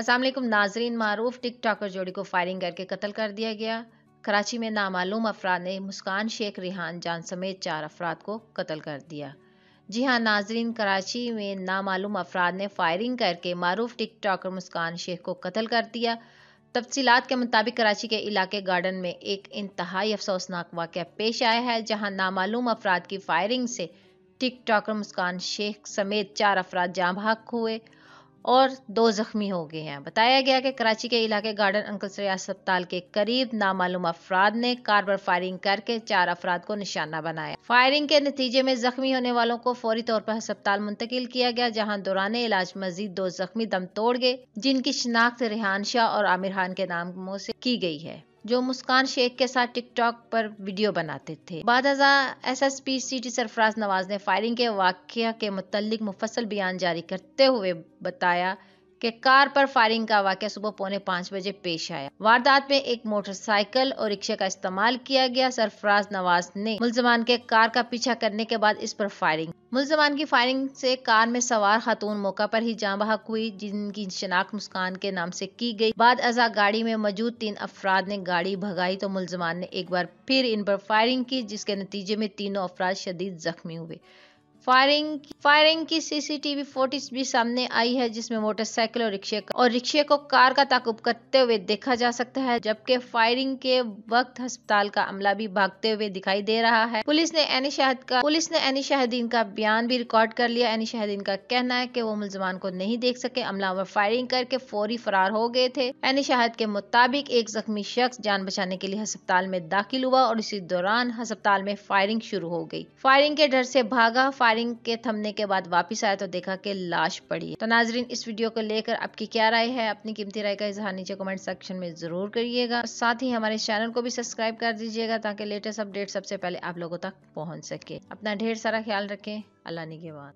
असल नाजरीन मारूफ टिक टाकर जोड़ी को फायरिंग करके कत्ल कर दिया गया कराची में नामालूम अफराद ने मुस्कान शेख रिहान जान समेत चार अफराद को कत्ल कर दिया जी हाँ नाजरीन कराची में नामालूम अफराद ने फायरिंग करके मारूफ टिक टाकर मुस्कान शेख को कत्ल कर दिया तफसीत के मुताबिक कराची के इलाके गार्डन में एक इंतहाई अफसोसनाक वाक़ पेश आया है जहाँ नामालूम अफराद की फायरिंग से टिक टाकर मुस्कान शेख समेत चार अफराद जहाँ हक हुए और दो जख्मी हो गए हैं बताया गया कि कराची के इलाके गार्डन अंकल अस्पताल के करीब नामालूम अफराद ने कार पर फायरिंग करके चार अफराद को निशाना बनाया फायरिंग के नतीजे में जख्मी होने वालों को फौरी तौर पर अस्पताल मुंतकिल किया गया जहां दौरान इलाज मजीद दो जख्मी दम तोड़ गए जिनकी शिनाख्त रिहान शाह और आमिर खान के नामों से की गई है जो मुस्कान शेख के साथ टिकटॉक पर वीडियो बनाते थे बाद S S P city Sarfaraz Nawaz ने फायरिंग के वाक़ के मुतल मुफसल बयान जारी करते हुए बताया के कार पर फायरिंग का वाक्य सुबह पौने पांच बजे पेश आया वारदात में एक मोटरसाइकिल और रिक्शे का इस्तेमाल किया गया सरफराज नवाज ने मुलजमान के कार का पीछा करने के बाद इस पर फायरिंग मुलजमान की फायरिंग से कार में सवार खातून मौका पर ही जाँ बहक हुई जिनकी शनाख्त मुस्कान के नाम से की गई बाद अजा गाड़ी में मौजूद तीन अफराद ने गाड़ी भगाई तो मुलजमान ने एक बार फिर इन पर फायरिंग की जिसके नतीजे में तीनों अफराद शदीद जख्मी हुए फायरिंग फायरिंग की सीसीटीवी फोटेज भी सामने आई है जिसमें मोटरसाइकिल और रिक्शे और रिक्शे को कार का ताकुब करते हुए देखा जा सकता है जबकि फायरिंग के वक्त अस्पताल का अमला भी भागते हुए दिखाई दे रहा है पुलिस ने एनी शाहिद का पुलिस ने एनी शाहिदीन का बयान भी रिकॉर्ड कर लिया एनी शाहिदीन का कहना है की वो मुलजमान को नहीं देख सके अमलावर फायरिंग करके फौरी फरार हो गए थे एनी शाहिद के मुताबिक एक जख्मी शख्स जान बचाने के लिए अस्पताल में दाखिल हुआ और इसी दौरान अस्पताल में फायरिंग शुरू हो गयी फायरिंग के डर ऐसी भागा फायरिंग के थमने के बाद वापस आया तो देखा कि लाश पड़ी तो नाजरीन इस वीडियो को लेकर आपकी क्या राय है अपनी कीमती राय का इजहार नीचे कमेंट सेक्शन में जरूर करिएगा साथ ही हमारे चैनल को भी सब्सक्राइब कर दीजिएगा ताकि लेटेस्ट अपडेट सबसे पहले आप लोगों तक पहुँच सके अपना ढेर सारा ख्याल रखें अल्लाह निगेबान